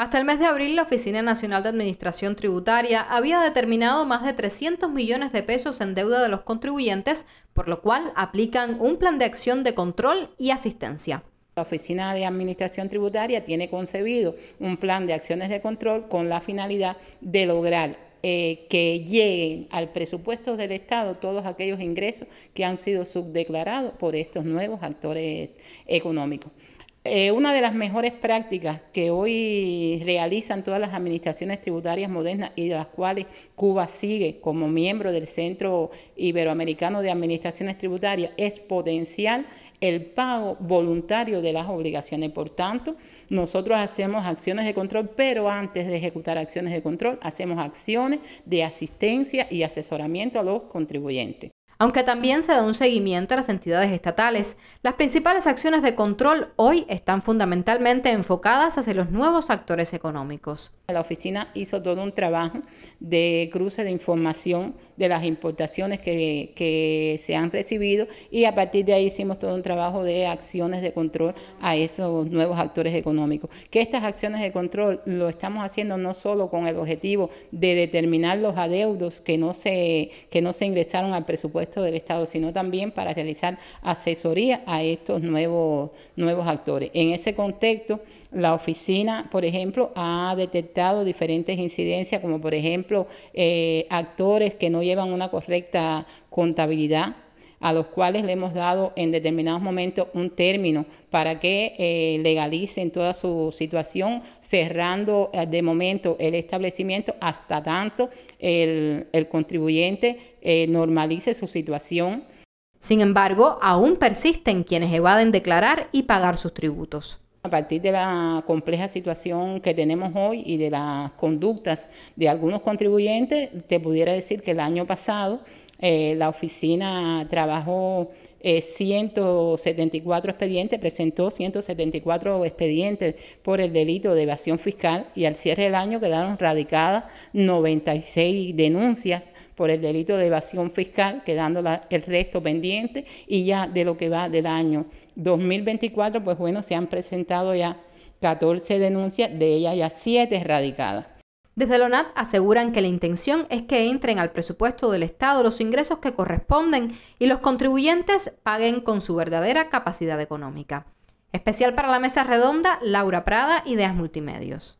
Hasta el mes de abril, la Oficina Nacional de Administración Tributaria había determinado más de 300 millones de pesos en deuda de los contribuyentes, por lo cual aplican un plan de acción de control y asistencia. La Oficina de Administración Tributaria tiene concebido un plan de acciones de control con la finalidad de lograr eh, que lleguen al presupuesto del Estado todos aquellos ingresos que han sido subdeclarados por estos nuevos actores económicos. Eh, una de las mejores prácticas que hoy realizan todas las administraciones tributarias modernas y de las cuales Cuba sigue como miembro del Centro Iberoamericano de Administraciones Tributarias es potenciar el pago voluntario de las obligaciones. Por tanto, nosotros hacemos acciones de control, pero antes de ejecutar acciones de control, hacemos acciones de asistencia y asesoramiento a los contribuyentes aunque también se da un seguimiento a las entidades estatales. Las principales acciones de control hoy están fundamentalmente enfocadas hacia los nuevos actores económicos. La oficina hizo todo un trabajo de cruce de información de las importaciones que, se han recibido y a partir de ahí hicimos todo un trabajo de acciones de control a esos nuevos actores económicos. Que estas acciones de control lo estamos haciendo no solo con el objetivo de determinar los adeudos que no se, que no se ingresaron al presupuesto, del Estado, sino también para realizar asesoría a estos nuevos, nuevos actores. En ese contexto, la oficina, por ejemplo, ha detectado diferentes incidencias, como por ejemplo eh, actores que no llevan una correcta contabilidad a los cuales le hemos dado en determinados momentos un término para que eh, legalicen toda su situación, cerrando eh, de momento el establecimiento hasta tanto el, contribuyente eh, normalice su situación. Sin embargo, aún persisten quienes evaden declarar y pagar sus tributos. A partir de la compleja situación que tenemos hoy y de las conductas de algunos contribuyentes, te pudiera decir que el año pasado eh, la oficina trabajó 174 eh, expedientes, presentó 174 expedientes por el delito de evasión fiscal y al cierre del año quedaron radicadas 96 denuncias por el delito de evasión fiscal, quedando el resto pendiente y ya de lo que va del año 2024, pues bueno, se han presentado ya 14 denuncias, de ellas ya 7 radicadas. Desde LONAT aseguran que la intención es que entren al presupuesto del Estado los ingresos que corresponden y los contribuyentes paguen con su verdadera capacidad económica. Especial para la mesa redonda, Laura Prada, Ideas Multimedios.